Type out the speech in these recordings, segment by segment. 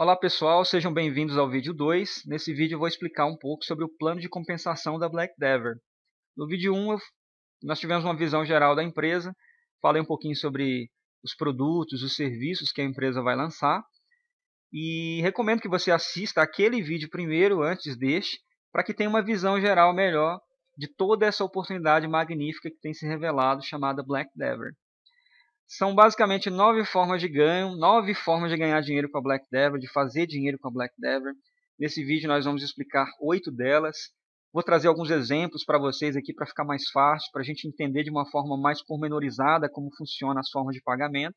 Olá pessoal, sejam bem-vindos ao vídeo 2. Nesse vídeo eu vou explicar um pouco sobre o plano de compensação da Black Dever. No vídeo 1 um, nós tivemos uma visão geral da empresa, falei um pouquinho sobre os produtos, os serviços que a empresa vai lançar e recomendo que você assista aquele vídeo primeiro, antes deste, para que tenha uma visão geral melhor de toda essa oportunidade magnífica que tem se revelado chamada Black Dever. São basicamente nove formas de ganho, nove formas de ganhar dinheiro com a Black Devil, de fazer dinheiro com a Black Devil. Nesse vídeo nós vamos explicar oito delas. Vou trazer alguns exemplos para vocês aqui para ficar mais fácil, para a gente entender de uma forma mais pormenorizada como funciona as formas de pagamento,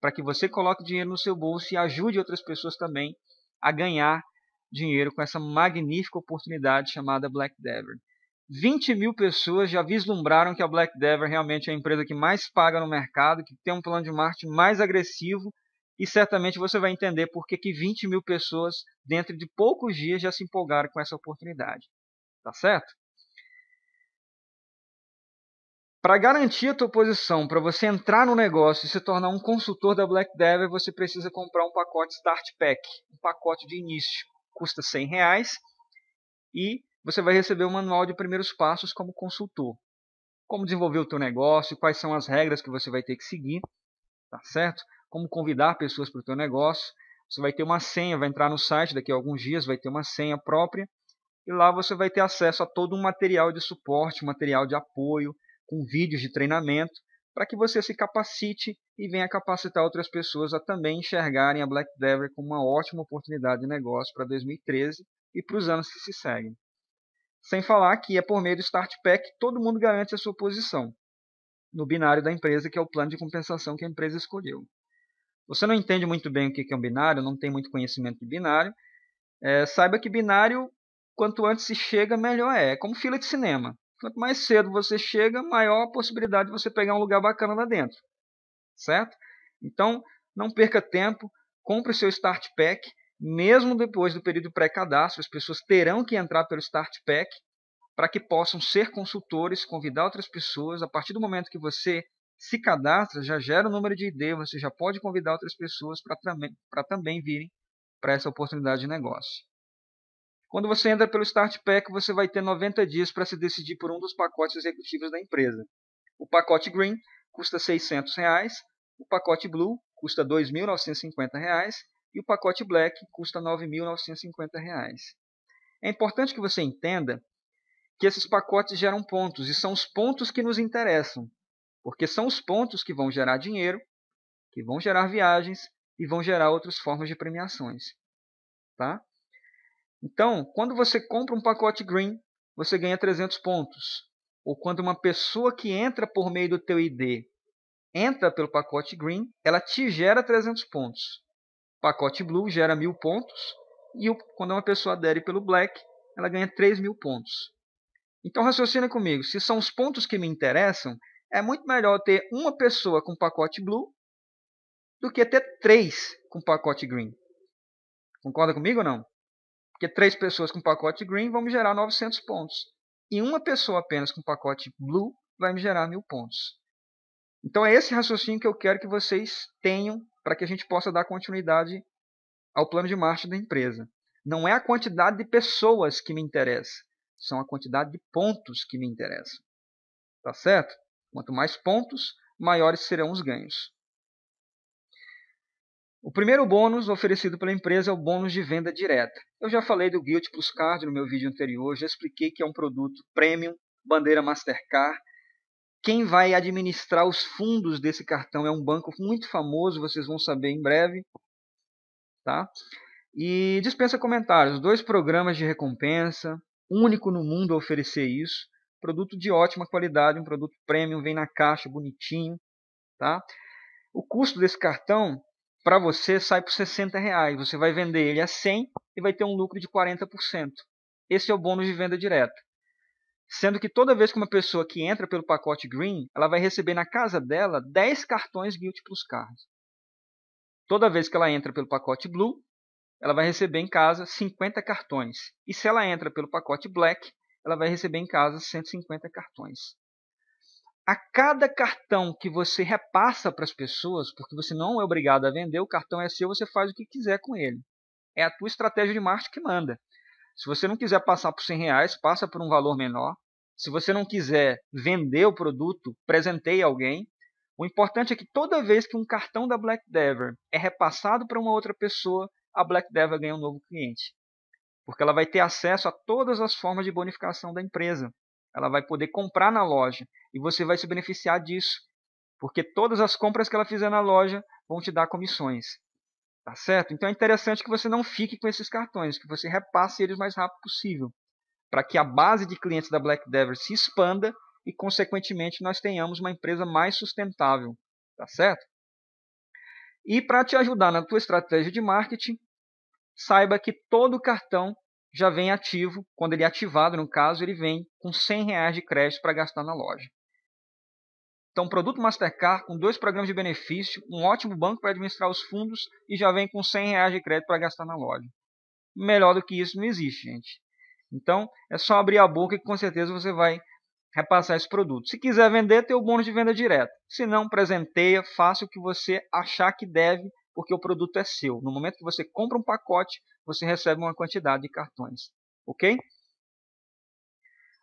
para que você coloque dinheiro no seu bolso e ajude outras pessoas também a ganhar dinheiro com essa magnífica oportunidade chamada Black Devil. 20 mil pessoas já vislumbraram que a Black Dever realmente é a empresa que mais paga no mercado, que tem um plano de marketing mais agressivo, e certamente você vai entender por que 20 mil pessoas, dentro de poucos dias, já se empolgaram com essa oportunidade. Tá certo? Para garantir a tua posição, para você entrar no negócio e se tornar um consultor da Black Devil, você precisa comprar um pacote Start Pack, um pacote de início. Custa 100 reais e você vai receber o um manual de primeiros passos como consultor. Como desenvolver o teu negócio, quais são as regras que você vai ter que seguir, tá certo? Como convidar pessoas para o teu negócio. Você vai ter uma senha, vai entrar no site daqui a alguns dias, vai ter uma senha própria. E lá você vai ter acesso a todo um material de suporte, material de apoio, com vídeos de treinamento, para que você se capacite e venha capacitar outras pessoas a também enxergarem a Black Devil como uma ótima oportunidade de negócio para 2013 e para os anos que se seguem. Sem falar que é por meio do Start Pack todo mundo garante a sua posição no binário da empresa, que é o plano de compensação que a empresa escolheu. Você não entende muito bem o que é um binário, não tem muito conhecimento de binário. É, saiba que binário, quanto antes se chega, melhor é. É como fila de cinema. Quanto mais cedo você chega, maior a possibilidade de você pegar um lugar bacana lá dentro. Certo? Então, não perca tempo, compre o seu Start Pack mesmo depois do período pré-cadastro, as pessoas terão que entrar pelo Start Pack para que possam ser consultores, convidar outras pessoas. A partir do momento que você se cadastra, já gera o número de ID, você já pode convidar outras pessoas para também, virem para essa oportunidade de negócio. Quando você entra pelo Start Pack, você vai ter 90 dias para se decidir por um dos pacotes executivos da empresa. O pacote Green custa R$ 600, reais, o pacote Blue custa R$ 2.950 e o pacote Black custa R$ 9.950. É importante que você entenda que esses pacotes geram pontos e são os pontos que nos interessam, porque são os pontos que vão gerar dinheiro, que vão gerar viagens e vão gerar outras formas de premiações, tá? Então, quando você compra um pacote green, você ganha 300 pontos. Ou quando uma pessoa que entra por meio do teu ID entra pelo pacote green, ela te gera 300 pontos pacote blue gera mil pontos e quando uma pessoa adere pelo black, ela ganha 3 mil pontos. Então raciocina comigo, se são os pontos que me interessam, é muito melhor ter uma pessoa com pacote blue do que ter três com pacote green. Concorda comigo ou não? Porque três pessoas com pacote green vão me gerar 900 pontos. E uma pessoa apenas com pacote blue vai me gerar mil pontos. Então é esse raciocínio que eu quero que vocês tenham para que a gente possa dar continuidade ao plano de marcha da empresa. Não é a quantidade de pessoas que me interessa, são a quantidade de pontos que me interessa. Tá certo? Quanto mais pontos, maiores serão os ganhos. O primeiro bônus oferecido pela empresa é o bônus de venda direta. Eu já falei do Guilt Plus Card no meu vídeo anterior, já expliquei que é um produto premium, bandeira Mastercard, quem vai administrar os fundos desse cartão é um banco muito famoso, vocês vão saber em breve. Tá? E dispensa comentários. Dois programas de recompensa, único no mundo a oferecer isso. Produto de ótima qualidade, um produto premium, vem na caixa, bonitinho. Tá? O custo desse cartão para você sai por 60 reais. Você vai vender ele a 100 e vai ter um lucro de 40%. Esse é o bônus de venda direta. Sendo que toda vez que uma pessoa que entra pelo pacote Green, ela vai receber na casa dela 10 cartões Guilty Plus Card. Toda vez que ela entra pelo pacote Blue, ela vai receber em casa 50 cartões. E se ela entra pelo pacote Black, ela vai receber em casa 150 cartões. A cada cartão que você repassa para as pessoas, porque você não é obrigado a vender, o cartão é seu, você faz o que quiser com ele. É a tua estratégia de marketing que manda. Se você não quiser passar por 100 reais, passa por um valor menor. Se você não quiser vender o produto, presenteie alguém. O importante é que toda vez que um cartão da Black Dever é repassado para uma outra pessoa, a Black Dever ganha um novo cliente. Porque ela vai ter acesso a todas as formas de bonificação da empresa. Ela vai poder comprar na loja e você vai se beneficiar disso. Porque todas as compras que ela fizer na loja vão te dar comissões. Tá certo? Então é interessante que você não fique com esses cartões, que você repasse eles o mais rápido possível, para que a base de clientes da Black Devil se expanda e, consequentemente, nós tenhamos uma empresa mais sustentável. Tá certo? E para te ajudar na tua estratégia de marketing, saiba que todo cartão já vem ativo, quando ele é ativado, no caso, ele vem com R$ reais de crédito para gastar na loja. Então, produto Mastercard com dois programas de benefício, um ótimo banco para administrar os fundos e já vem com 100 reais de crédito para gastar na loja. Melhor do que isso não existe, gente. Então, é só abrir a boca que com certeza você vai repassar esse produto. Se quiser vender, tem o bônus de venda direta. Se não, presenteia, faça o que você achar que deve, porque o produto é seu. No momento que você compra um pacote, você recebe uma quantidade de cartões. Ok?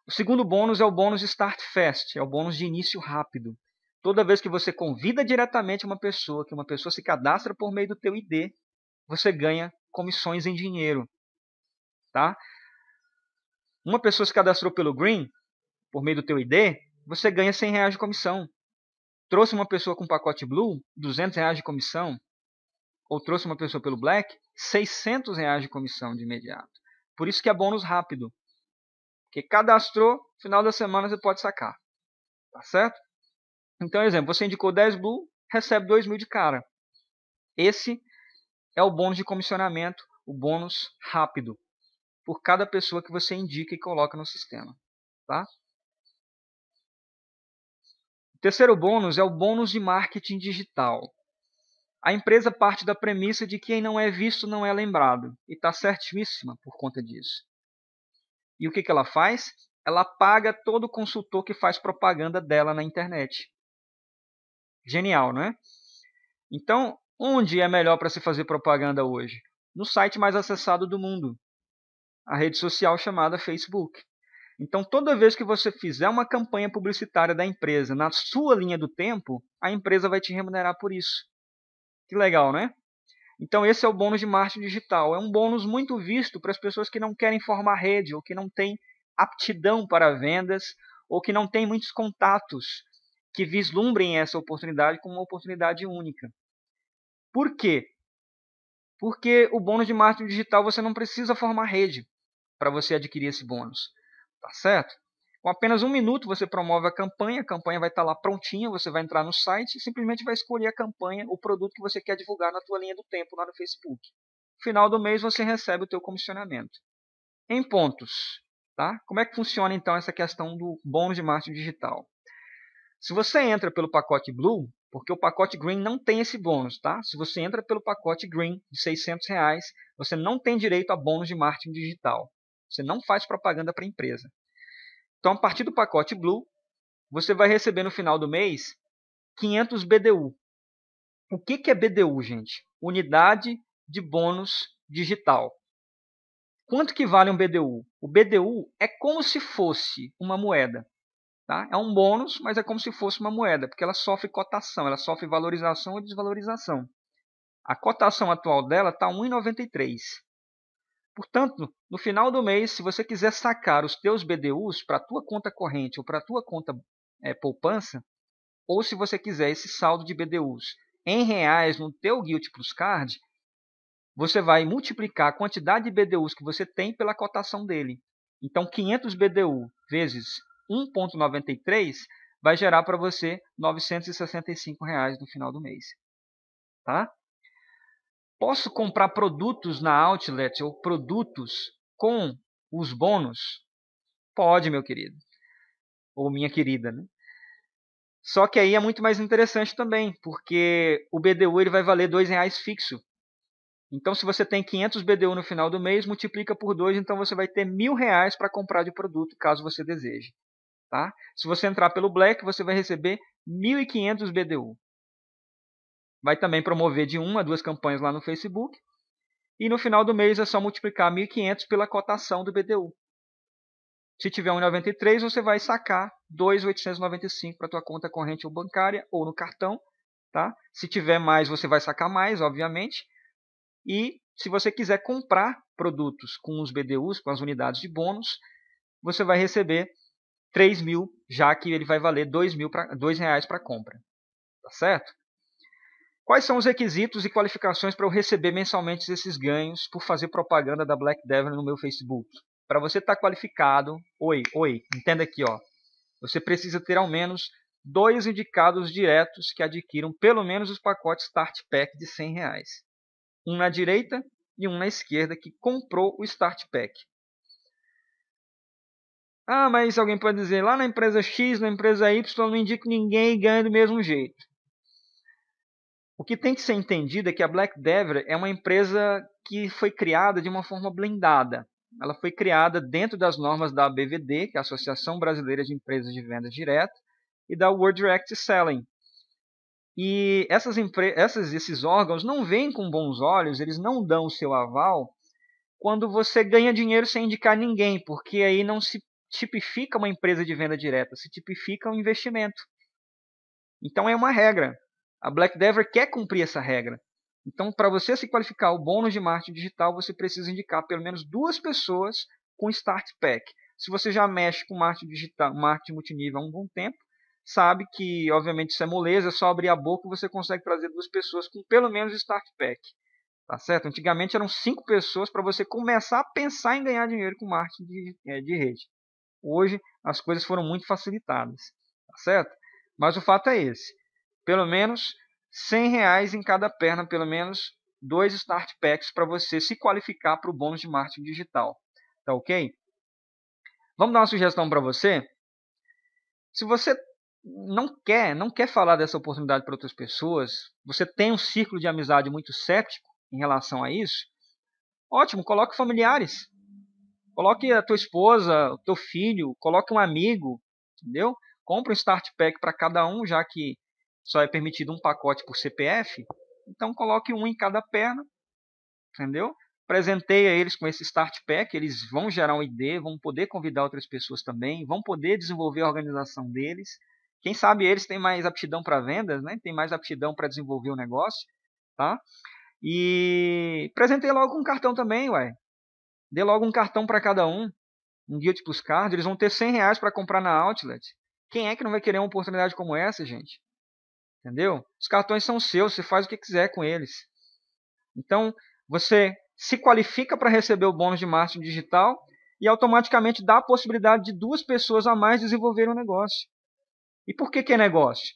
O segundo bônus é o bônus Start Fast, é o bônus de início rápido. Toda vez que você convida diretamente uma pessoa, que uma pessoa se cadastra por meio do teu ID, você ganha comissões em dinheiro. Tá? Uma pessoa se cadastrou pelo Green, por meio do teu ID, você ganha 100 reais de comissão. Trouxe uma pessoa com pacote Blue, 200 reais de comissão. Ou trouxe uma pessoa pelo Black, 600 reais de comissão de imediato. Por isso que é bônus rápido que cadastrou, final da semana você pode sacar. Tá certo? Então, exemplo, você indicou 10 blue, recebe 2 mil de cara. Esse é o bônus de comissionamento, o bônus rápido, por cada pessoa que você indica e coloca no sistema. Tá? O terceiro bônus é o bônus de marketing digital. A empresa parte da premissa de que quem não é visto não é lembrado, e está certíssima por conta disso. E o que, que ela faz? Ela paga todo consultor que faz propaganda dela na internet. Genial, não é? Então, onde é melhor para se fazer propaganda hoje? No site mais acessado do mundo, a rede social chamada Facebook. Então, toda vez que você fizer uma campanha publicitária da empresa na sua linha do tempo, a empresa vai te remunerar por isso. Que legal, né? Então, esse é o bônus de marketing digital. É um bônus muito visto para as pessoas que não querem formar rede, ou que não têm aptidão para vendas, ou que não têm muitos contatos que vislumbrem essa oportunidade como uma oportunidade única. Por quê? Porque o bônus de marketing digital você não precisa formar rede para você adquirir esse bônus, tá certo? Com apenas um minuto você promove a campanha, a campanha vai estar tá lá prontinha, você vai entrar no site e simplesmente vai escolher a campanha, o produto que você quer divulgar na tua linha do tempo lá no Facebook. No final do mês você recebe o teu comissionamento. Em pontos, tá? Como é que funciona então essa questão do bônus de marketing digital? Se você entra pelo pacote Blue, porque o pacote Green não tem esse bônus, tá? Se você entra pelo pacote Green de 600 reais, você não tem direito a bônus de marketing digital. Você não faz propaganda para a empresa. Então, a partir do pacote Blue, você vai receber no final do mês 500 BDU. O que, que é BDU, gente? Unidade de bônus digital. Quanto que vale um BDU? O BDU é como se fosse uma moeda. Tá? É um bônus, mas é como se fosse uma moeda, porque ela sofre cotação, ela sofre valorização ou desvalorização. A cotação atual dela está 1,93. Portanto, no final do mês, se você quiser sacar os teus BDUs para a tua conta corrente ou para a tua conta é, poupança, ou se você quiser esse saldo de BDUs em reais no teu Guilt Plus Card, você vai multiplicar a quantidade de BDUs que você tem pela cotação dele. Então, 500 BDU vezes 1,93 vai gerar para você R$ 965 reais no final do mês. Tá? posso comprar produtos na Outlet ou produtos com os bônus? Pode, meu querido. Ou minha querida, né? Só que aí é muito mais interessante também, porque o BDU ele vai valer R$ reais fixo. Então, se você tem 500 BDU no final do mês, multiplica por 2, então você vai ter mil reais para comprar de produto, caso você deseje. Tá? Se você entrar pelo Black, você vai receber 1.500 BDU. Vai também promover de uma a duas campanhas lá no Facebook. E no final do mês é só multiplicar 1.500 pela cotação do BDU. Se tiver 1,93, você vai sacar 2,895 para a tua conta corrente ou bancária ou no cartão. Tá? Se tiver mais, você vai sacar mais, obviamente. E se você quiser comprar produtos com os BDUs, com as unidades de bônus, você vai receber 3 mil, já que ele vai valer 2 mil reais para compra. Tá certo? Quais são os requisitos e qualificações para eu receber mensalmente esses ganhos por fazer propaganda da Black Devil no meu Facebook? Para você estar tá qualificado, oi, oi, entenda aqui, ó. Você precisa ter ao menos dois indicados diretos que adquiram pelo menos os pacotes Start Pack de R$ reais, um na direita e um na esquerda que comprou o Start Pack. Ah, mas alguém pode dizer, lá na empresa X, na empresa Y, não indico ninguém e ganha do mesmo jeito. O que tem que ser entendido é que a Black Devil é uma empresa que foi criada de uma forma blindada. Ela foi criada dentro das normas da ABVD, que é a Associação Brasileira de Empresas de Venda Direta, e da World Direct Selling. E essas, essas esses órgãos não veem com bons olhos, eles não dão o seu aval quando você ganha dinheiro sem indicar ninguém, porque aí não se tipifica uma empresa de venda direta, se tipifica um investimento. Então é uma regra. A Black Dever quer cumprir essa regra. Então, para você se qualificar o bônus de marketing digital, você precisa indicar pelo menos duas pessoas com Start Pack. Se você já mexe com marketing digital, marketing multinível há um bom tempo, sabe que, obviamente, isso é moleza, é só abrir a boca e você consegue trazer duas pessoas com pelo menos Start Pack. Tá certo? Antigamente eram cinco pessoas para você começar a pensar em ganhar dinheiro com marketing de, é, de rede. Hoje as coisas foram muito facilitadas. Tá certo? Mas o fato é esse pelo menos 100 reais em cada perna, pelo menos dois Start Packs para você se qualificar para o bônus de marketing digital. Tá ok? Vamos dar uma sugestão para você? Se você não quer, não quer falar dessa oportunidade para outras pessoas, você tem um círculo de amizade muito cético em relação a isso, ótimo, coloque familiares. Coloque a tua esposa, o teu filho, coloque um amigo, entendeu? Compre um Start Pack para cada um, já que só é permitido um pacote por CPF, então coloque um em cada perna, entendeu? a eles com esse Start Pack, eles vão gerar um ID, vão poder convidar outras pessoas também, vão poder desenvolver a organização deles. Quem sabe eles têm mais aptidão para vendas, né? Tem mais aptidão para desenvolver o negócio, tá? E presentei logo um cartão também, ué. Dê logo um cartão para cada um, um Guild Plus Card, eles vão ter 100 reais para comprar na Outlet. Quem é que não vai querer uma oportunidade como essa, gente? Entendeu? Os cartões são seus, você faz o que quiser com eles. Então, você se qualifica para receber o bônus de marketing digital e automaticamente dá a possibilidade de duas pessoas a mais desenvolverem um negócio. E por que, que é negócio?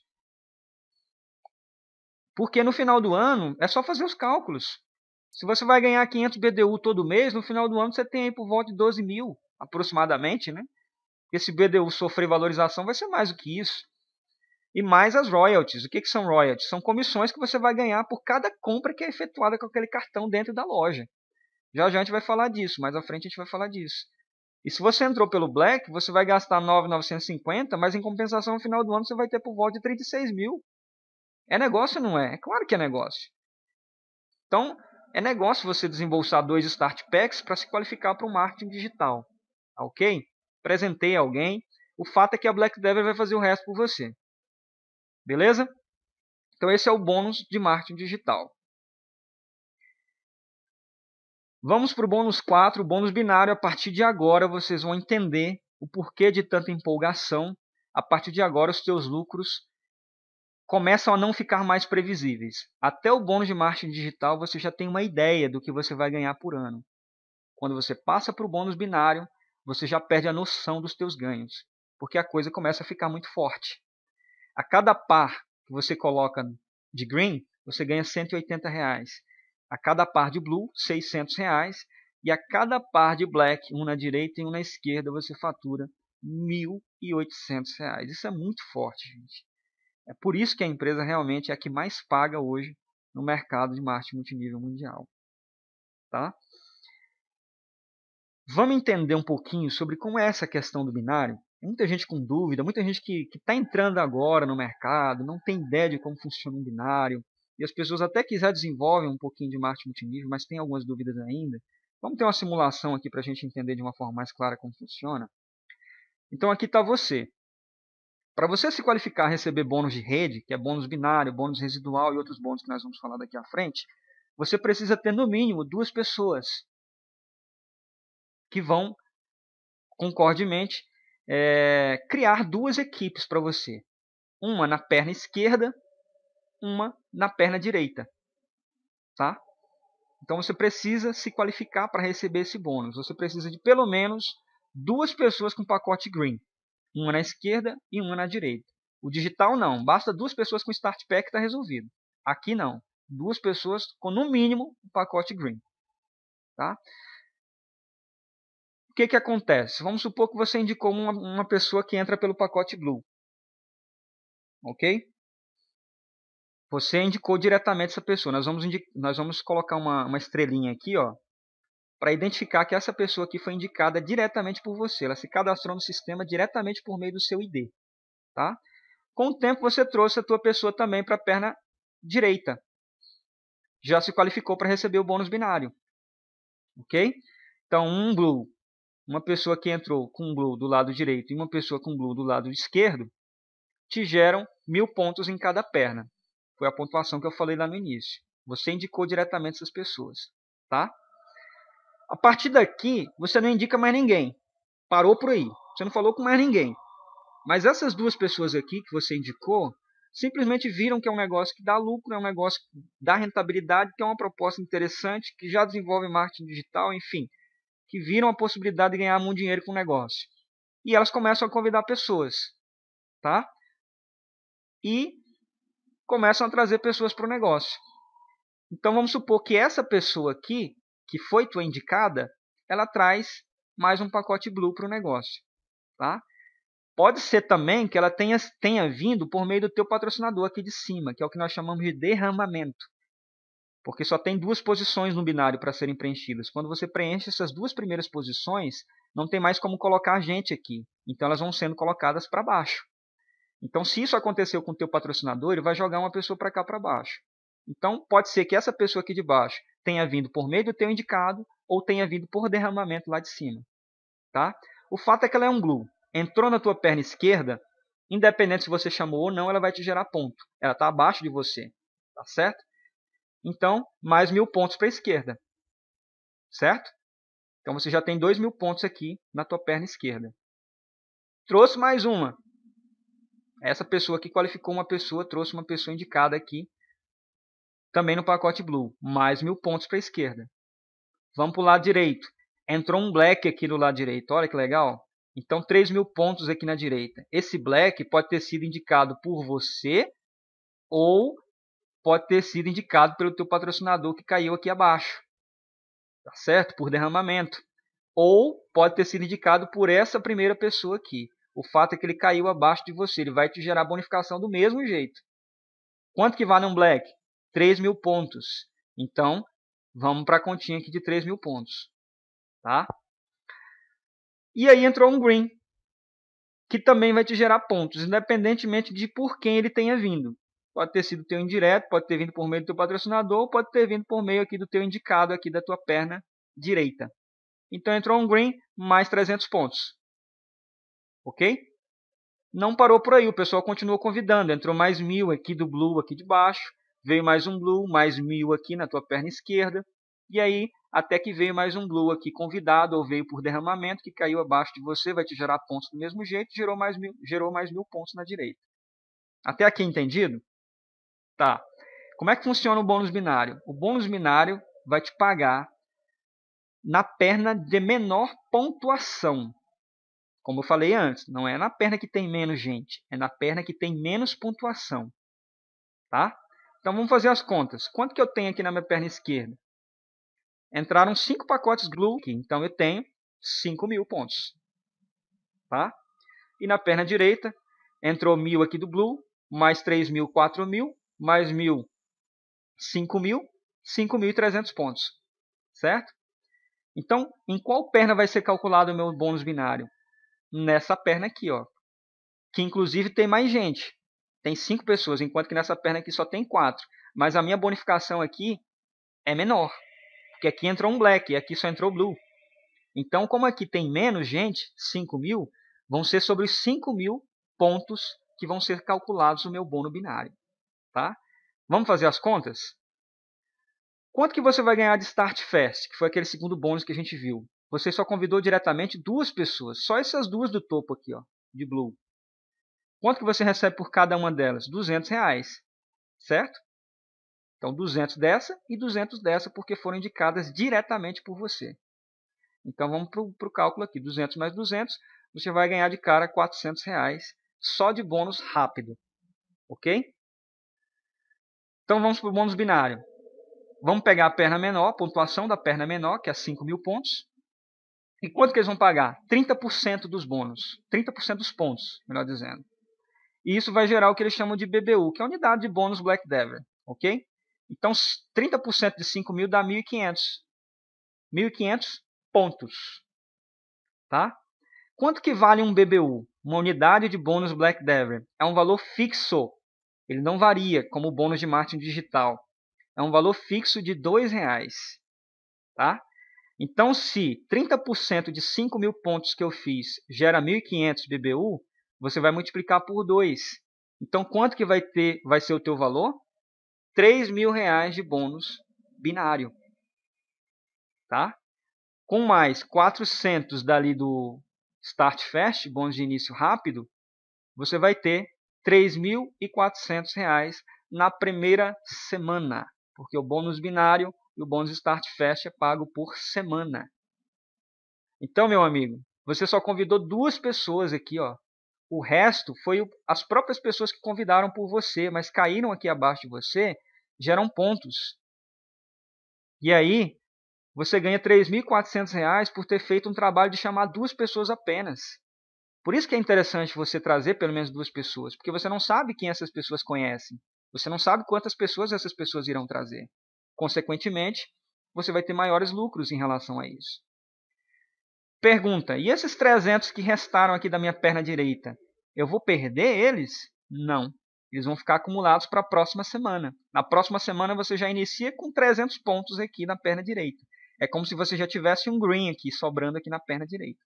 Porque no final do ano é só fazer os cálculos. Se você vai ganhar 500 BDU todo mês, no final do ano você tem aí por volta de 12 mil, aproximadamente, né? Esse BDU sofrer valorização vai ser mais do que isso. E mais as royalties. O que, que são royalties? São comissões que você vai ganhar por cada compra que é efetuada com aquele cartão dentro da loja. Já já a gente vai falar disso, mais à frente a gente vai falar disso. E se você entrou pelo Black, você vai gastar 9,950, mas em compensação no final do ano você vai ter por volta de 36 mil. É negócio ou não é? É claro que é negócio. Então, é negócio você desembolsar dois Start Packs para se qualificar para o marketing digital. Tá ok? apresentei alguém. O fato é que a Black Devil vai fazer o resto por você. Beleza? Então esse é o bônus de marketing digital. Vamos para o bônus 4, o bônus binário. A partir de agora vocês vão entender o porquê de tanta empolgação. A partir de agora os seus lucros começam a não ficar mais previsíveis. Até o bônus de marketing digital você já tem uma ideia do que você vai ganhar por ano. Quando você passa para o bônus binário, você já perde a noção dos seus ganhos, porque a coisa começa a ficar muito forte. A cada par que você coloca de green, você ganha 180 reais. A cada par de blue, 600 reais. E a cada par de black, um na direita e um na esquerda, você fatura 1.800 reais. Isso é muito forte, gente. É por isso que a empresa realmente é a que mais paga hoje no mercado de marketing multinível mundial. Tá? Vamos entender um pouquinho sobre como é essa questão do binário muita gente com dúvida, muita gente que está entrando agora no mercado, não tem ideia de como funciona um binário, e as pessoas até que já desenvolvem um pouquinho de marketing multinível, mas tem algumas dúvidas ainda. Vamos ter uma simulação aqui para a gente entender de uma forma mais clara como funciona. Então aqui está você. Para você se qualificar a receber bônus de rede, que é bônus binário, bônus residual e outros bônus que nós vamos falar daqui à frente, você precisa ter no mínimo duas pessoas que vão concordemente é, criar duas equipes para você. Uma na perna esquerda, uma na perna direita. Tá? Então você precisa se qualificar para receber esse bônus. Você precisa de pelo menos duas pessoas com pacote green. Uma na esquerda e uma na direita. O digital não. Basta duas pessoas com Start Pack está resolvido. Aqui não. Duas pessoas com no mínimo o um pacote green. Tá? que, que acontece? Vamos supor que você indicou uma, uma pessoa que entra pelo pacote Blue. Ok? Você indicou diretamente essa pessoa. Nós vamos, nós vamos colocar uma, uma estrelinha aqui, ó, para identificar que essa pessoa aqui foi indicada diretamente por você. Ela se cadastrou no sistema diretamente por meio do seu ID. Tá? Com o tempo, você trouxe a tua pessoa também para a perna direita. Já se qualificou para receber o bônus binário. Ok? Então, um blue uma pessoa que entrou com blue do lado direito e uma pessoa com blue do lado esquerdo, te geram mil pontos em cada perna. Foi a pontuação que eu falei lá no início. Você indicou diretamente essas pessoas. Tá? A partir daqui, você não indica mais ninguém. Parou por aí. Você não falou com mais ninguém. Mas essas duas pessoas aqui que você indicou, simplesmente viram que é um negócio que dá lucro, é um negócio que dá rentabilidade, que é uma proposta interessante, que já desenvolve marketing digital, enfim que viram a possibilidade de ganhar muito dinheiro com o negócio. E elas começam a convidar pessoas, tá? E começam a trazer pessoas para o negócio. Então vamos supor que essa pessoa aqui, que foi tua indicada, ela traz mais um pacote blue para o negócio, tá? Pode ser também que ela tenha, tenha vindo por meio do teu patrocinador aqui de cima, que é o que nós chamamos de derramamento porque só tem duas posições no binário para serem preenchidas. Quando você preenche essas duas primeiras posições, não tem mais como colocar a gente aqui. Então elas vão sendo colocadas para baixo. Então, se isso aconteceu com o teu patrocinador, ele vai jogar uma pessoa para cá para baixo. Então, pode ser que essa pessoa aqui de baixo tenha vindo por meio do teu indicado ou tenha vindo por derramamento lá de cima. Tá? O fato é que ela é um glue. Entrou na tua perna esquerda, independente se você chamou ou não, ela vai te gerar ponto. Ela está abaixo de você. Tá certo? Então, mais mil pontos para a esquerda. Certo? Então, você já tem dois mil pontos aqui na tua perna esquerda. Trouxe mais uma. Essa pessoa que qualificou uma pessoa, trouxe uma pessoa indicada aqui. Também no pacote blue. Mais mil pontos para a esquerda. Vamos para o lado direito. Entrou um black aqui do lado direito. Olha que legal. Então, 3 mil pontos aqui na direita. Esse black pode ter sido indicado por você ou pode ter sido indicado pelo teu patrocinador que caiu aqui abaixo. Tá certo? Por derramamento. Ou pode ter sido indicado por essa primeira pessoa aqui. O fato é que ele caiu abaixo de você. Ele vai te gerar bonificação do mesmo jeito. Quanto que vale um black? 3 mil pontos. Então, vamos para a continha aqui de 3 mil pontos. Tá? E aí entrou um green, que também vai te gerar pontos, independentemente de por quem ele tenha vindo pode ter sido teu indireto, pode ter vindo por meio do teu patrocinador, pode ter vindo por meio aqui do teu indicado aqui da tua perna direita. Então entrou um green mais 300 pontos. OK? Não parou por aí, o pessoal continuou convidando, entrou mais mil aqui do blue aqui de baixo, veio mais um blue, mais mil aqui na tua perna esquerda, e aí até que veio mais um blue aqui convidado ou veio por derramamento que caiu abaixo de você, vai te gerar pontos do mesmo jeito, gerou mais mil, gerou mais mil pontos na direita. Até aqui entendido? Tá. Como é que funciona o bônus binário? O bônus binário vai te pagar na perna de menor pontuação. Como eu falei antes, não é na perna que tem menos gente, é na perna que tem menos pontuação. Tá? Então vamos fazer as contas. Quanto que eu tenho aqui na minha perna esquerda? Entraram cinco pacotes glue aqui, então eu tenho 5 mil pontos. Tá? E na perna direita, entrou mil aqui do blue, mais 3 mil, 4 mil, mais mil, cinco mil, cinco mil e trezentos pontos, certo? Então, em qual perna vai ser calculado o meu bônus binário? Nessa perna aqui, ó, que inclusive tem mais gente, tem cinco pessoas, enquanto que nessa perna aqui só tem quatro. Mas a minha bonificação aqui é menor, porque aqui entrou um black e aqui só entrou blue. Então, como aqui tem menos gente, 5 mil, vão ser sobre os 5 mil pontos que vão ser calculados o meu bônus binário. Tá? Vamos fazer as contas? Quanto que você vai ganhar de Start Fest, que foi aquele segundo bônus que a gente viu? Você só convidou diretamente duas pessoas, só essas duas do topo aqui, ó, de blue. Quanto que você recebe por cada uma delas? 200 reais, certo? Então, 200 dessa e 200 dessa, porque foram indicadas diretamente por você. Então, vamos para o cálculo aqui. 200 mais 200, você vai ganhar de cara 400 reais só de bônus rápido. Ok? Então vamos para o bônus binário. Vamos pegar a perna menor, a pontuação da perna menor, que é 5 mil pontos. E quanto que eles vão pagar? 30% dos bônus. 30% dos pontos, melhor dizendo. E isso vai gerar o que eles chamam de BBU, que é a unidade de bônus Black Devil. Ok? Então, 30% de 5 mil dá 1.500. 1.500 pontos. Tá? Quanto que vale um BBU? Uma unidade de bônus Black Devil. É um valor fixo. Ele não varia como o bônus de marketing digital. É um valor fixo de R$ 2,00. Tá? Então, se 30% de 5 mil pontos que eu fiz gera 1.500 BBU, você vai multiplicar por 2. Então, quanto que vai, ter, vai ser o teu valor? R$ 3.000 de bônus binário. Tá? Com mais 400 dali do Start Fast, bônus de início rápido, você vai ter 3.400 reais na primeira semana, porque o bônus binário e o bônus Start Fest é pago por semana. Então, meu amigo, você só convidou duas pessoas aqui, ó. O resto foi as próprias pessoas que convidaram por você, mas caíram aqui abaixo de você, geram pontos. E aí, você ganha R$ 3.400 por ter feito um trabalho de chamar duas pessoas apenas. Por isso que é interessante você trazer pelo menos duas pessoas, porque você não sabe quem essas pessoas conhecem. Você não sabe quantas pessoas essas pessoas irão trazer. Consequentemente, você vai ter maiores lucros em relação a isso. Pergunta: e esses 300 que restaram aqui da minha perna direita? Eu vou perder eles? Não. Eles vão ficar acumulados para a próxima semana. Na próxima semana você já inicia com 300 pontos aqui na perna direita. É como se você já tivesse um green aqui sobrando aqui na perna direita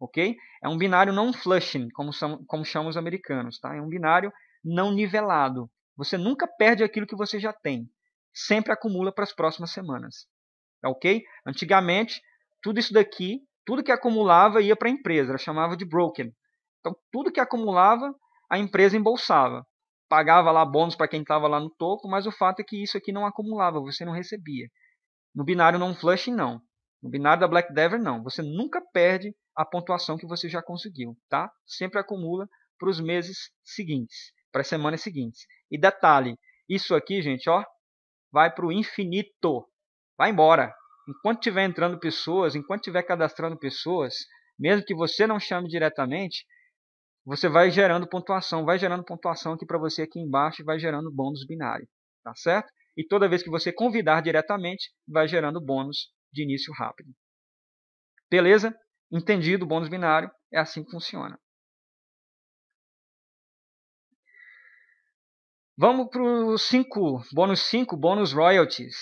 ok? É um binário não flushing, como, são, como chamam os americanos, tá? É um binário não nivelado. Você nunca perde aquilo que você já tem. Sempre acumula para as próximas semanas, tá ok? Antigamente, tudo isso daqui, tudo que acumulava ia para a empresa, ela chamava de broken. Então, tudo que acumulava, a empresa embolsava. Pagava lá bônus para quem estava lá no topo, mas o fato é que isso aqui não acumulava, você não recebia. No binário não flushing, não. No binário da Black Devil, não. Você nunca perde a pontuação que você já conseguiu, tá? Sempre acumula para os meses seguintes, para as semanas seguintes. E detalhe, isso aqui, gente, ó, vai para o infinito. Vai embora. Enquanto tiver entrando pessoas, enquanto tiver cadastrando pessoas, mesmo que você não chame diretamente, você vai gerando pontuação, vai gerando pontuação aqui para você aqui embaixo e vai gerando bônus binário, tá certo? E toda vez que você convidar diretamente, vai gerando bônus de início rápido. Beleza? Entendido o bônus binário, é assim que funciona. Vamos para o 5, bônus 5, bônus royalties.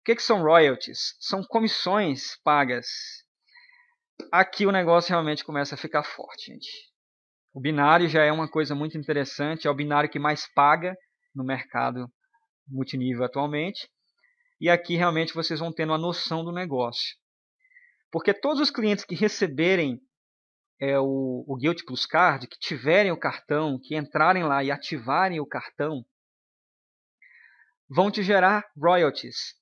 O que, que são royalties? São comissões pagas. Aqui o negócio realmente começa a ficar forte, gente. O binário já é uma coisa muito interessante, é o binário que mais paga no mercado multinível atualmente. E aqui realmente vocês vão tendo a noção do negócio. Porque todos os clientes que receberem é, o, o Guild Plus Card, que tiverem o cartão, que entrarem lá e ativarem o cartão, vão te gerar royalties.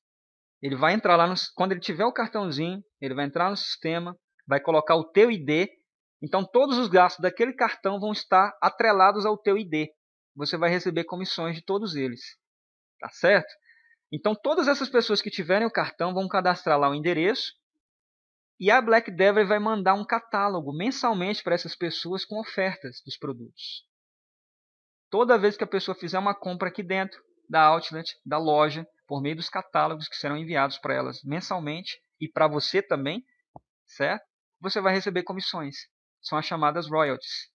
Ele vai entrar lá, no, quando ele tiver o cartãozinho, ele vai entrar no sistema, vai colocar o teu ID. Então todos os gastos daquele cartão vão estar atrelados ao teu ID. Você vai receber comissões de todos eles. Tá certo? Então todas essas pessoas que tiverem o cartão vão cadastrar lá o endereço e a Black Devil vai mandar um catálogo mensalmente para essas pessoas com ofertas dos produtos. Toda vez que a pessoa fizer uma compra aqui dentro da outlet, da loja, por meio dos catálogos que serão enviados para elas mensalmente e para você também, certo? Você vai receber comissões. São as chamadas royalties.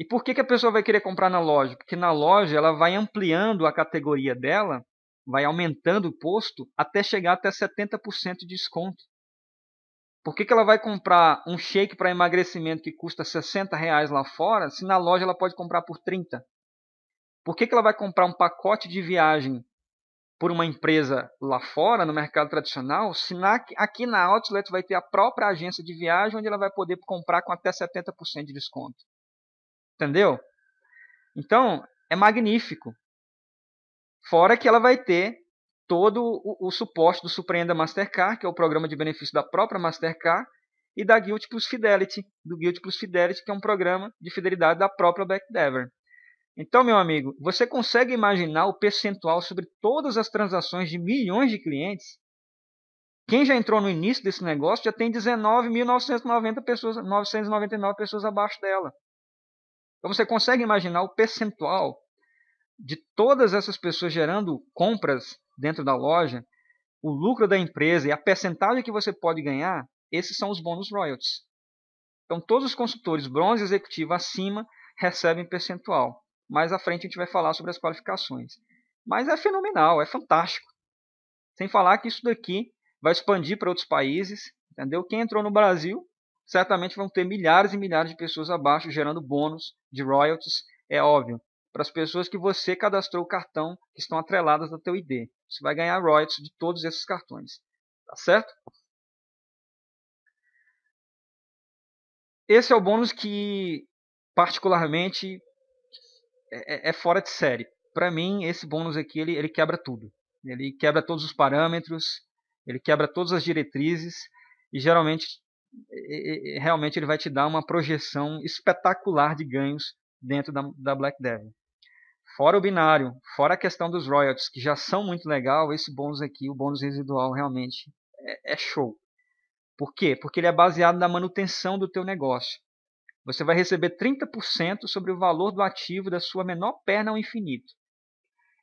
E por que, que a pessoa vai querer comprar na loja? Porque na loja ela vai ampliando a categoria dela, vai aumentando o posto até chegar até 70% de desconto por que, que ela vai comprar um shake para emagrecimento que custa 60 reais lá fora, se na loja ela pode comprar por 30? Por que, que ela vai comprar um pacote de viagem por uma empresa lá fora, no mercado tradicional, se na, aqui na Outlet vai ter a própria agência de viagem, onde ela vai poder comprar com até 70% de desconto. Entendeu? Então, é magnífico. Fora que ela vai ter todo o, o suporte do Surpreenda Mastercard, que é o programa de benefício da própria Mastercard, e da Guild Plus Fidelity, do Guild Plus Fidelity, que é um programa de fidelidade da própria Backdever. Então, meu amigo, você consegue imaginar o percentual sobre todas as transações de milhões de clientes? Quem já entrou no início desse negócio já tem 19.990 pessoas, 999 pessoas abaixo dela. Então você consegue imaginar o percentual de todas essas pessoas gerando compras dentro da loja, o lucro da empresa e a percentagem que você pode ganhar, esses são os bônus royalties. Então, todos os consultores bronze executivo acima recebem percentual. Mais à frente a gente vai falar sobre as qualificações. Mas é fenomenal, é fantástico. Sem falar que isso daqui vai expandir para outros países, entendeu? Quem entrou no Brasil, certamente vão ter milhares e milhares de pessoas abaixo gerando bônus de royalties, é óbvio para as pessoas que você cadastrou o cartão que estão atreladas ao teu ID. Você vai ganhar royalties de todos esses cartões. Tá certo? Esse é o bônus que, particularmente, é, é, é fora de série. Para mim, esse bônus aqui ele, ele quebra tudo. Ele quebra todos os parâmetros, ele quebra todas as diretrizes e geralmente realmente ele vai te dar uma projeção espetacular de ganhos dentro da, da Black Devil. Fora o binário, fora a questão dos royalties, que já são muito legal, esse bônus aqui, o bônus residual, realmente é, é show. Por quê? Porque ele é baseado na manutenção do teu negócio. Você vai receber 30% sobre o valor do ativo da sua menor perna ao infinito.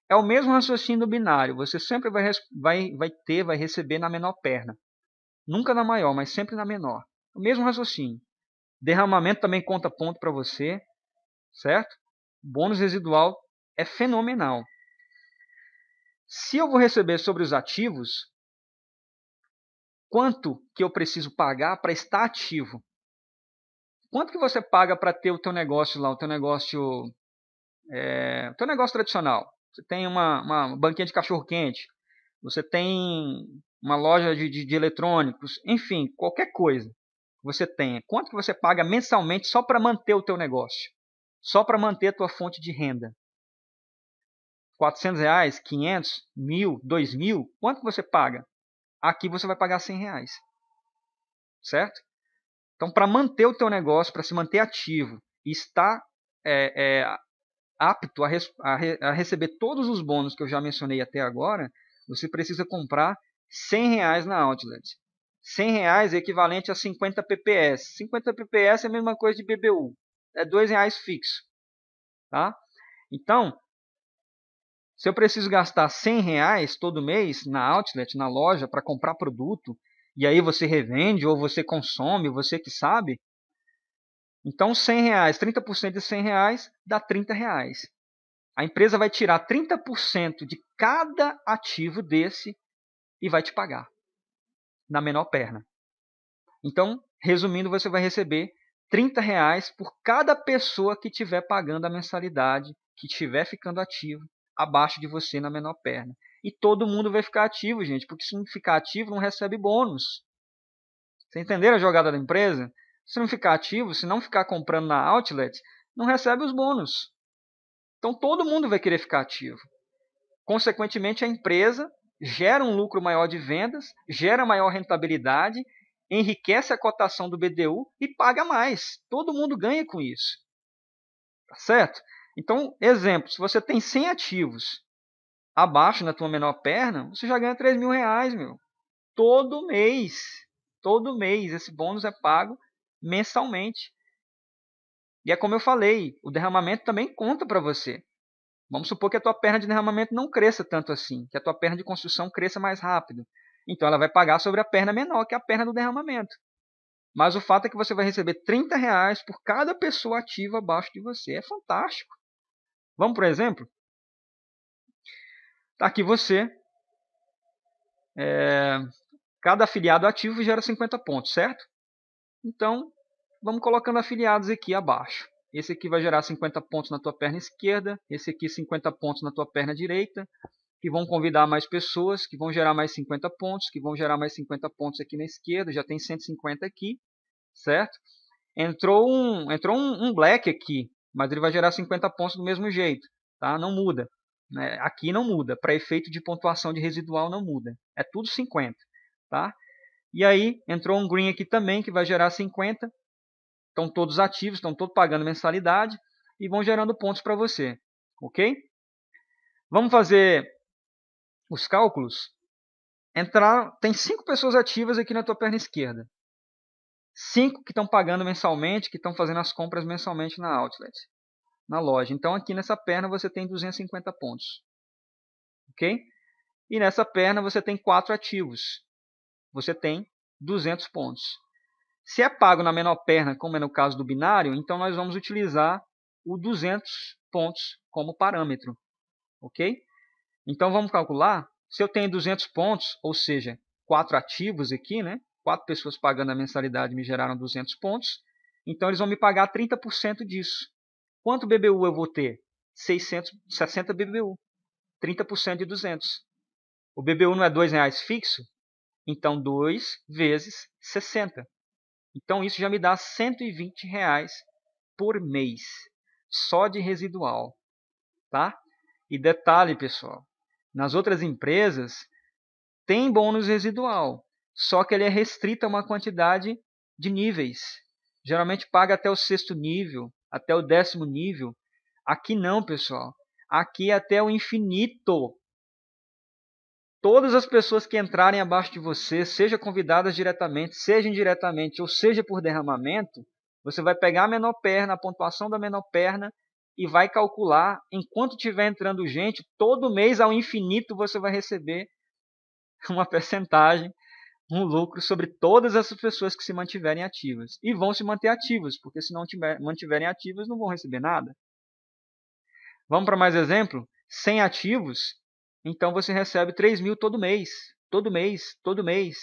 É o mesmo raciocínio do binário. Você sempre vai, vai, vai ter, vai receber na menor perna. Nunca na maior, mas sempre na menor. O mesmo raciocínio. Derramamento também conta ponto para você, certo? Bônus residual é fenomenal. Se eu vou receber sobre os ativos, quanto que eu preciso pagar para estar ativo? Quanto que você paga para ter o teu negócio lá, o teu negócio, é, o teu negócio tradicional? Você tem uma, uma banquinha de cachorro quente, você tem uma loja de, de, de eletrônicos, enfim, qualquer coisa que você tenha. Quanto que você paga mensalmente só para manter o teu negócio? Só para manter a tua fonte de renda? 400 reais, 500, mil, dois mil, quanto você paga? Aqui você vai pagar 100 reais, certo? Então, para manter o teu negócio, para se manter ativo e estar é, é, apto a, a, a, receber todos os bônus que eu já mencionei até agora, você precisa comprar 100 reais na Outlet. 100 reais é equivalente a 50 pps. 50 pps é a mesma coisa de BBU. É 2 reais fixo. Tá? Então, se eu preciso gastar 100 reais todo mês na outlet, na loja, para comprar produto, e aí você revende ou você consome, você que sabe. Então, 100 reais, 30% de 100 reais dá 30 reais. A empresa vai tirar 30% de cada ativo desse e vai te pagar na menor perna. Então, resumindo, você vai receber 30 reais por cada pessoa que estiver pagando a mensalidade, que estiver ficando ativo abaixo de você na menor perna. E todo mundo vai ficar ativo, gente, porque se não ficar ativo, não recebe bônus. Você entenderam a jogada da empresa? Se não ficar ativo, se não ficar comprando na outlet, não recebe os bônus. Então todo mundo vai querer ficar ativo. Consequentemente, a empresa gera um lucro maior de vendas, gera maior rentabilidade, enriquece a cotação do BDU e paga mais. Todo mundo ganha com isso. Tá certo? Então, exemplo, se você tem 100 ativos abaixo na tua menor perna, você já ganha 3 mil reais, meu. Todo mês. Todo mês. Esse bônus é pago mensalmente. E é como eu falei, o derramamento também conta para você. Vamos supor que a tua perna de derramamento não cresça tanto assim, que a tua perna de construção cresça mais rápido. Então ela vai pagar sobre a perna menor, que é a perna do derramamento. Mas o fato é que você vai receber 30 reais por cada pessoa ativa abaixo de você. É fantástico. Vamos para um exemplo? Está aqui você. É, cada afiliado ativo gera 50 pontos, certo? Então, vamos colocando afiliados aqui abaixo. Esse aqui vai gerar 50 pontos na tua perna esquerda, esse aqui 50 pontos na tua perna direita, que vão convidar mais pessoas, que vão gerar mais 50 pontos, que vão gerar mais 50 pontos aqui na esquerda, já tem 150 aqui, certo? Entrou um, entrou um, um black aqui, mas ele vai gerar 50 pontos do mesmo jeito, tá? Não muda. Né? Aqui não muda. Para efeito de pontuação de residual não muda. É tudo 50, tá? E aí entrou um green aqui também que vai gerar 50. Estão todos ativos, estão todos pagando mensalidade e vão gerando pontos para você, ok? Vamos fazer os cálculos. Entrar, tem cinco pessoas ativas aqui na tua perna esquerda cinco que estão pagando mensalmente, que estão fazendo as compras mensalmente na outlet, na loja. Então aqui nessa perna você tem 250 pontos. OK? E nessa perna você tem quatro ativos. Você tem 200 pontos. Se é pago na menor perna, como é no caso do binário, então nós vamos utilizar o 200 pontos como parâmetro. OK? Então vamos calcular, se eu tenho 200 pontos, ou seja, quatro ativos aqui, né? quatro pessoas pagando a mensalidade me geraram 200 pontos, então eles vão me pagar 30% disso. Quanto BBU eu vou ter? 600, 60 BBU. 30% de 200. O BBU não é R$ reais fixo? Então, 2 vezes 60. Então, isso já me dá 120 reais por mês, só de residual. Tá? E detalhe, pessoal, nas outras empresas tem bônus residual, só que ele é restrito a uma quantidade de níveis. Geralmente paga até o sexto nível, até o décimo nível. Aqui não, pessoal. Aqui é até o infinito. Todas as pessoas que entrarem abaixo de você, seja convidadas diretamente, seja indiretamente, ou seja por derramamento, você vai pegar a menor perna, a pontuação da menor perna, e vai calcular, enquanto tiver entrando gente, todo mês ao infinito você vai receber uma percentagem um lucro sobre todas essas pessoas que se mantiverem ativas. E vão se manter ativas, porque se não tiver, mantiverem ativas, não vão receber nada. Vamos para mais exemplo? 100 ativos, então você recebe 3 mil todo mês. Todo mês, todo mês.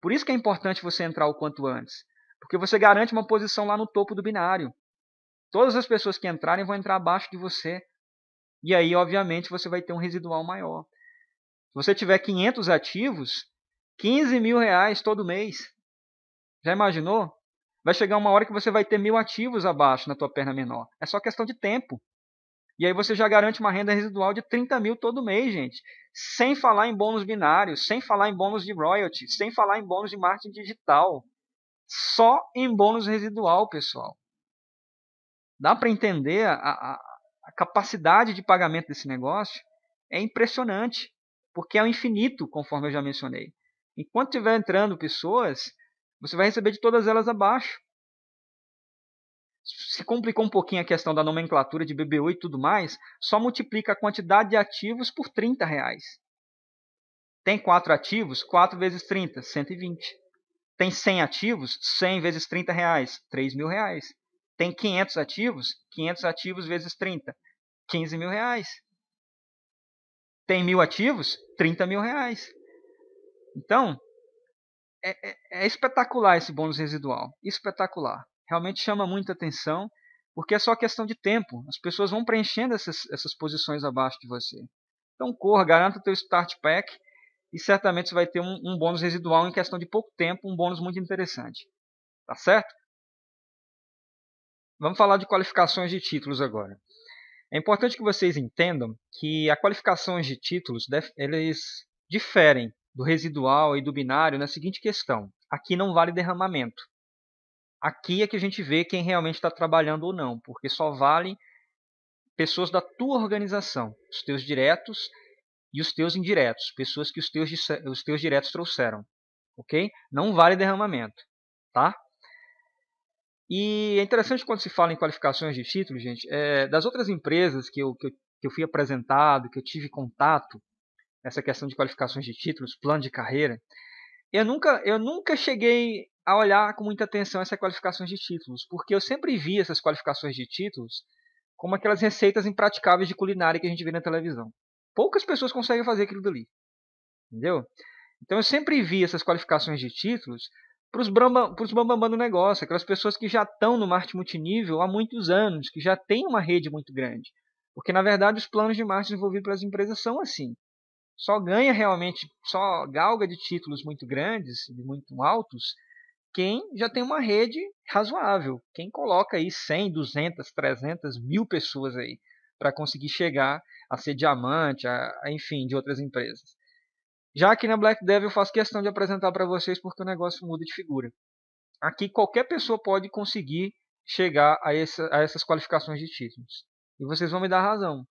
Por isso que é importante você entrar o quanto antes. Porque você garante uma posição lá no topo do binário. Todas as pessoas que entrarem vão entrar abaixo de você. E aí, obviamente, você vai ter um residual maior. Se você tiver 500 ativos, 15 mil reais todo mês. Já imaginou? Vai chegar uma hora que você vai ter mil ativos abaixo na tua perna menor. É só questão de tempo. E aí você já garante uma renda residual de 30 mil todo mês, gente. Sem falar em bônus binários, sem falar em bônus de royalty, sem falar em bônus de marketing digital. Só em bônus residual, pessoal. Dá para entender a, a, a capacidade de pagamento desse negócio? É impressionante, porque é o infinito, conforme eu já mencionei. Enquanto tiver entrando pessoas, você vai receber de todas elas abaixo. Se complicou um pouquinho a questão da nomenclatura de BBU e tudo mais, só multiplica a quantidade de ativos por 30 reais. Tem 4 ativos, 4 vezes 30, 120. Tem 100 ativos, 100 vezes 30 reais, 3 mil reais. Tem 500 ativos, 500 ativos vezes 30, 15 mil reais. Tem mil ativos, 30 mil reais. Então, é, é, é espetacular esse bônus residual. Espetacular. Realmente chama muita atenção, porque é só questão de tempo. As pessoas vão preenchendo essas, essas posições abaixo de você. Então, corra, garanta o teu Start Pack e certamente você vai ter um, um, bônus residual em questão de pouco tempo, um bônus muito interessante. Tá certo? Vamos falar de qualificações de títulos agora. É importante que vocês entendam que as qualificações de títulos eles diferem do residual e do binário na seguinte questão: aqui não vale derramamento. Aqui é que a gente vê quem realmente está trabalhando ou não, porque só vale pessoas da tua organização, os teus diretos e os teus indiretos, pessoas que os teus, os teus diretos trouxeram, ok? Não vale derramamento, tá? E é interessante quando se fala em qualificações de título, gente, é, das outras empresas que eu, que eu, que eu fui apresentado, que eu tive contato, nessa questão de qualificações de títulos, plano de carreira, eu nunca, eu nunca cheguei a olhar com muita atenção essas qualificações de títulos, porque eu sempre vi essas qualificações de títulos como aquelas receitas impraticáveis de culinária que a gente vê na televisão. Poucas pessoas conseguem fazer aquilo dali. Entendeu? Então eu sempre vi essas qualificações de títulos para os bambambam do negócio, aquelas pessoas que já estão no marketing multinível há muitos anos, que já têm uma rede muito grande. Porque, na verdade, os planos de marketing desenvolvidos pelas empresas são assim só ganha realmente, só galga de títulos muito grandes, muito altos, quem já tem uma rede razoável, quem coloca aí 100, 200, 300 mil pessoas aí para conseguir chegar a ser diamante, a, a, enfim, de outras empresas. Já aqui na Black Devil eu faço questão de apresentar para vocês porque o negócio muda de figura. Aqui qualquer pessoa pode conseguir chegar a, essa, a essas qualificações de títulos. E vocês vão me dar razão.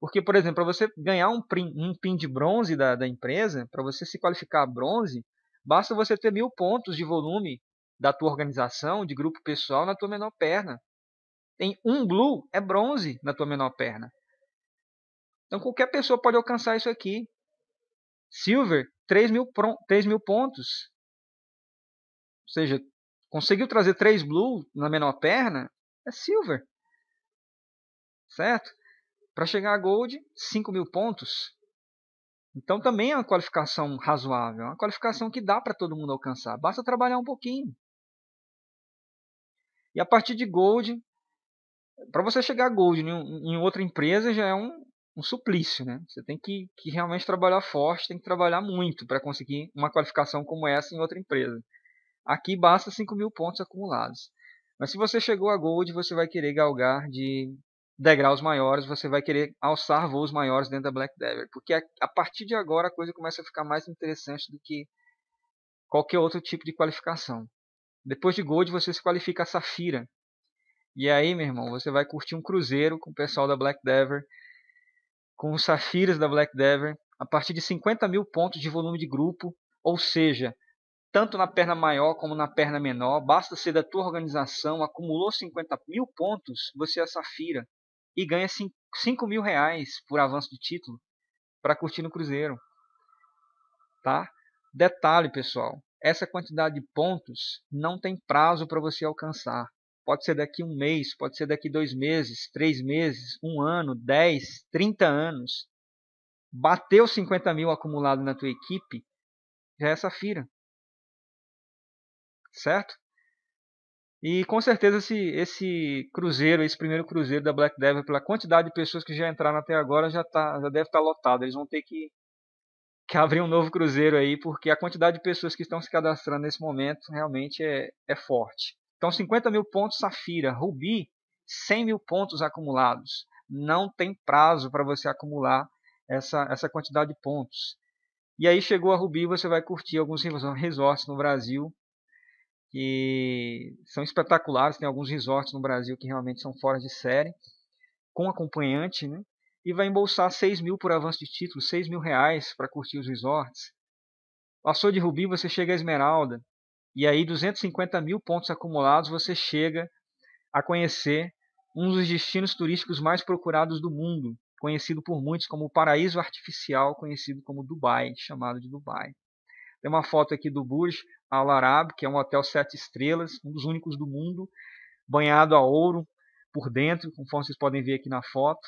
Porque, por exemplo, para você ganhar um pin, um pin de bronze da, da empresa, para você se qualificar a bronze, basta você ter mil pontos de volume da tua organização, de grupo pessoal, na tua menor perna. Tem um blue, é bronze na tua menor perna. Então qualquer pessoa pode alcançar isso aqui. Silver, 3 mil, 3 mil pontos. Ou seja, conseguiu trazer três blue na menor perna, é silver. Certo? Para chegar a Gold, 5 mil pontos. Então também é uma qualificação razoável, é uma qualificação que dá para todo mundo alcançar. Basta trabalhar um pouquinho. E a partir de Gold, para você chegar a Gold em, em outra empresa já é um, um suplício, né? Você tem que, que, realmente trabalhar forte, tem que trabalhar muito para conseguir uma qualificação como essa em outra empresa. Aqui basta 5 mil pontos acumulados. Mas se você chegou a Gold, você vai querer galgar de degraus maiores, você vai querer alçar voos maiores dentro da Black Devil, porque a, partir de agora a coisa começa a ficar mais interessante do que qualquer outro tipo de qualificação. Depois de Gold você se qualifica a Safira. E aí, meu irmão, você vai curtir um cruzeiro com o pessoal da Black Devil, com os Safiras da Black Devil, a partir de 50 mil pontos de volume de grupo, ou seja, tanto na perna maior como na perna menor, basta ser da tua organização, acumulou 50 mil pontos, você é Safira e ganha 5 mil reais por avanço de título para curtir no Cruzeiro. Tá? Detalhe, pessoal, essa quantidade de pontos não tem prazo para você alcançar. Pode ser daqui um mês, pode ser daqui dois meses, três meses, um ano, dez, trinta anos. Bateu 50 mil acumulado na tua equipe, já é safira. Certo? E com certeza esse, esse cruzeiro, esse primeiro cruzeiro da Black Devil, pela quantidade de pessoas que já entraram até agora, já, tá, já deve estar tá lotado. Eles vão ter que, que abrir um novo cruzeiro aí, porque a quantidade de pessoas que estão se cadastrando nesse momento realmente é, é forte. Então 50 mil pontos Safira, Rubi 100 mil pontos acumulados. Não tem prazo para você acumular essa, essa quantidade de pontos. E aí chegou a Rubi, você vai curtir alguns resorts no Brasil que são espetaculares. Tem alguns resorts no Brasil que realmente são fora de série, com acompanhante, né? E vai embolsar 6 mil por avanço de título, 6 mil reais para curtir os resorts. Passou de Rubi, você chega a Esmeralda. E aí, 250 mil pontos acumulados, você chega a conhecer um dos destinos turísticos mais procurados do mundo, conhecido por muitos como o paraíso artificial, conhecido como Dubai, chamado de Dubai. Tem uma foto aqui do Burj Al Arab, que é um hotel sete estrelas, um dos únicos do mundo, banhado a ouro por dentro, conforme vocês podem ver aqui na foto.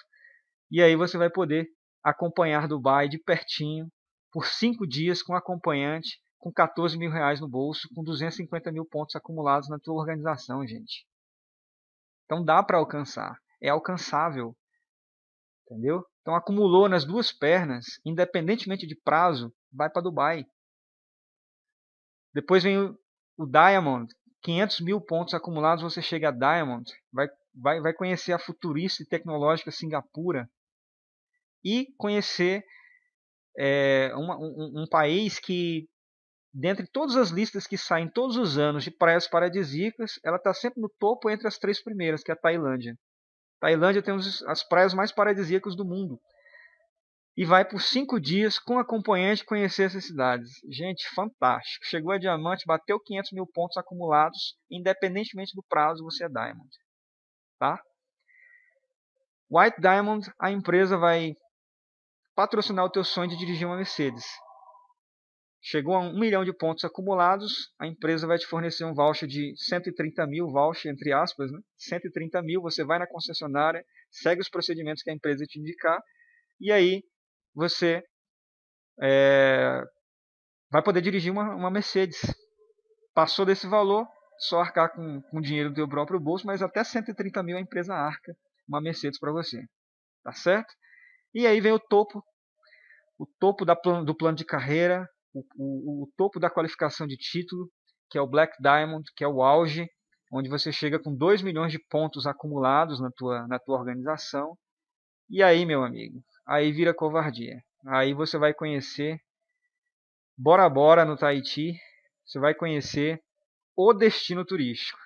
E aí você vai poder acompanhar Dubai de pertinho por cinco dias com acompanhante, com 14 mil reais no bolso, com 250 mil pontos acumulados na tua organização, gente. Então dá para alcançar, é alcançável, entendeu? Então acumulou nas duas pernas, independentemente de prazo, vai para Dubai. Depois vem o, Diamond. 500 mil pontos acumulados, você chega a Diamond. Vai, vai, vai conhecer a futurista e tecnológica Singapura. E conhecer é, uma, um, um país que dentre todas as listas que saem todos os anos de praias paradisíacas, ela está sempre no topo entre as três primeiras, que é a Tailândia. A Tailândia tem as praias mais paradisíacas do mundo e vai por cinco dias com acompanhante conhecer essas cidades. Gente, fantástico. Chegou a diamante, bateu 500 mil pontos acumulados, independentemente do prazo, você é diamond. Tá? White Diamond, a empresa vai patrocinar o teu sonho de dirigir uma Mercedes. Chegou a um milhão de pontos acumulados, a empresa vai te fornecer um voucher de 130 mil, voucher entre aspas, né? 130 mil, você vai na concessionária, segue os procedimentos que a empresa te indicar, e aí você é, vai poder dirigir uma, uma, Mercedes. Passou desse valor, só arcar com, com dinheiro do teu próprio bolso, mas até 130 mil a empresa arca uma Mercedes para você. Tá certo? E aí vem o topo, o topo da, do plano de carreira, o, o, o topo da qualificação de título, que é o Black Diamond, que é o auge, onde você chega com 2 milhões de pontos acumulados na tua, na tua organização. E aí, meu amigo, aí vira covardia. Aí você vai conhecer Bora Bora no Tahiti, você vai conhecer o destino turístico.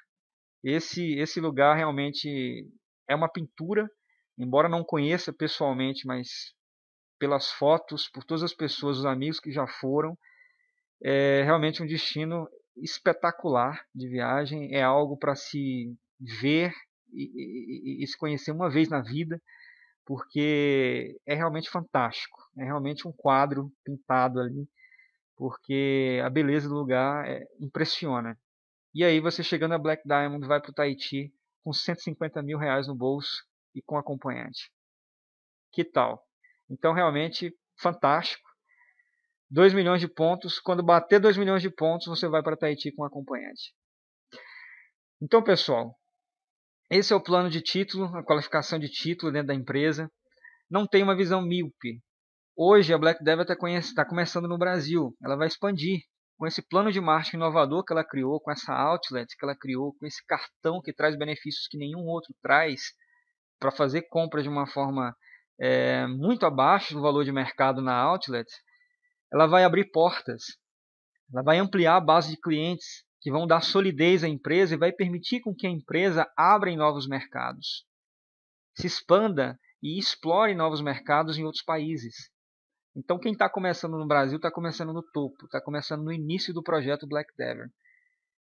Esse esse lugar realmente é uma pintura, embora não conheça pessoalmente, mas pelas fotos, por todas as pessoas, os amigos que já foram, é realmente um destino espetacular de viagem, é algo para se ver e, e, e, se conhecer uma vez na vida porque é realmente fantástico. É realmente um quadro pintado ali, porque a beleza do lugar é, impressiona. E aí você chegando a Black Diamond vai para o Tahiti com 150 mil reais no bolso e com acompanhante. Que tal? Então realmente fantástico. 2 milhões de pontos. Quando bater 2 milhões de pontos, você vai para Tahiti com acompanhante. Então, pessoal, esse é o plano de título, a qualificação de título dentro da empresa. Não tem uma visão míope. Hoje a Black Devil está tá começando no Brasil. Ela vai expandir com esse plano de marketing inovador que ela criou, com essa outlet que ela criou, com esse cartão que traz benefícios que nenhum outro traz para fazer compras de uma forma é, muito abaixo do valor de mercado na outlet, ela vai abrir portas, ela vai ampliar a base de clientes, que vão dar solidez à empresa e vai permitir com que a empresa abra em novos mercados, se expanda e explore novos mercados em outros países. Então, quem está começando no Brasil está começando no topo, está começando no início do projeto Black Devon,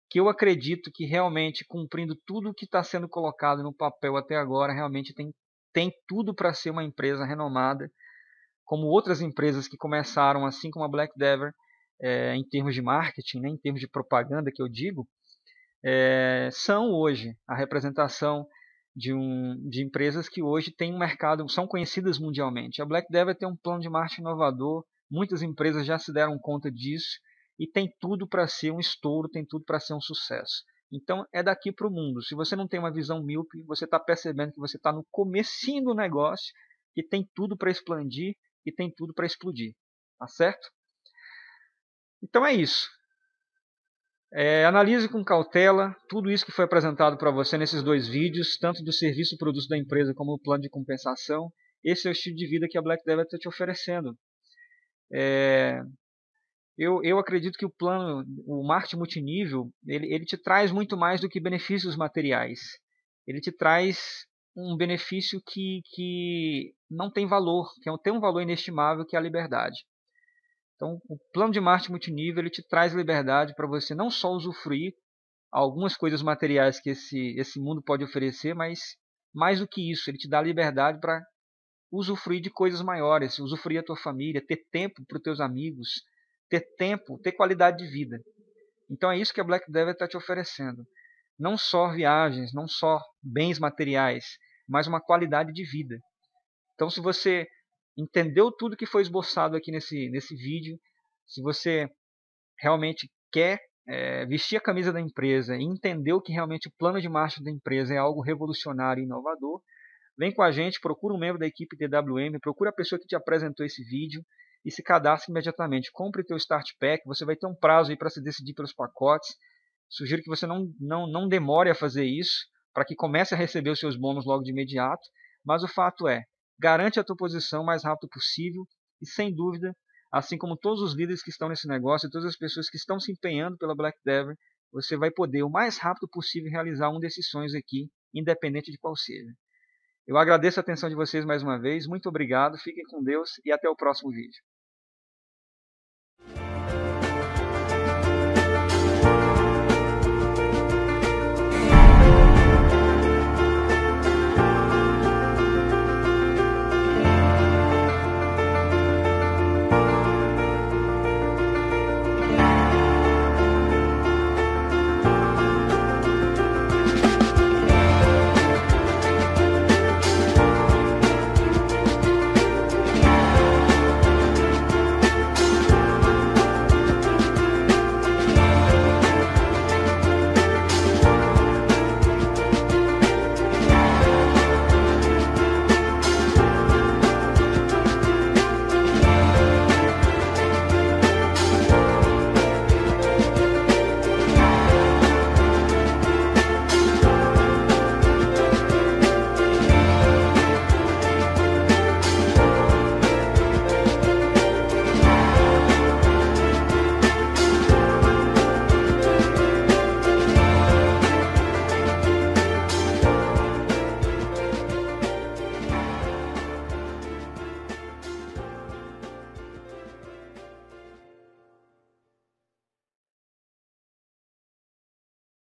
que eu acredito que realmente, cumprindo tudo o que está sendo colocado no papel até agora, realmente tem, tem tudo para ser uma empresa renomada, como outras empresas que começaram, assim como a Black Devon, é, em termos de marketing, né, em termos de propaganda que eu digo, é, são hoje a representação de, um, de empresas que hoje têm um mercado, são conhecidas mundialmente. A Black deve ter um plano de marketing inovador, muitas empresas já se deram conta disso e tem tudo para ser um estouro, tem tudo para ser um sucesso. Então é daqui para o mundo. Se você não tem uma visão míope, você está percebendo que você está no comecinho do negócio, que tem tudo para expandir, e tem tudo para explodir. Tá certo? Então é isso. É, analise com cautela tudo isso que foi apresentado para você nesses dois vídeos, tanto do serviço e produto da empresa como do plano de compensação. Esse é o estilo de vida que a Black Devil está te oferecendo. É, eu, eu acredito que o plano, o marketing multinível, ele, ele te traz muito mais do que benefícios materiais. Ele te traz um benefício que, que não tem valor, que é tem um valor inestimável, que é a liberdade. Então, o plano de marketing multinível ele te traz liberdade para você não só usufruir algumas coisas materiais que esse, esse mundo pode oferecer, mas mais do que isso, ele te dá liberdade para usufruir de coisas maiores, usufruir a tua família, ter tempo para os teus amigos, ter tempo, ter qualidade de vida. Então é isso que a Black Devil está te oferecendo. Não só viagens, não só bens materiais, mas uma qualidade de vida. Então se você entendeu tudo que foi esboçado aqui nesse, nesse vídeo, se você realmente quer é, vestir a camisa da empresa e entendeu que realmente o plano de marcha da empresa é algo revolucionário e inovador, vem com a gente, procura um membro da equipe DWM, procura a pessoa que te apresentou esse vídeo e se cadastre imediatamente. Compre teu Start Pack, você vai ter um prazo aí para se decidir pelos pacotes. Sugiro que você não, não, não demore a fazer isso, para que comece a receber os seus bônus logo de imediato, mas o fato é, garante a tua posição o mais rápido possível e, sem dúvida, assim como todos os líderes que estão nesse negócio e todas as pessoas que estão se empenhando pela Black Devil, você vai poder o mais rápido possível realizar um desses sonhos aqui, independente de qual seja. Eu agradeço a atenção de vocês mais uma vez, muito obrigado, fiquem com Deus e até o próximo vídeo.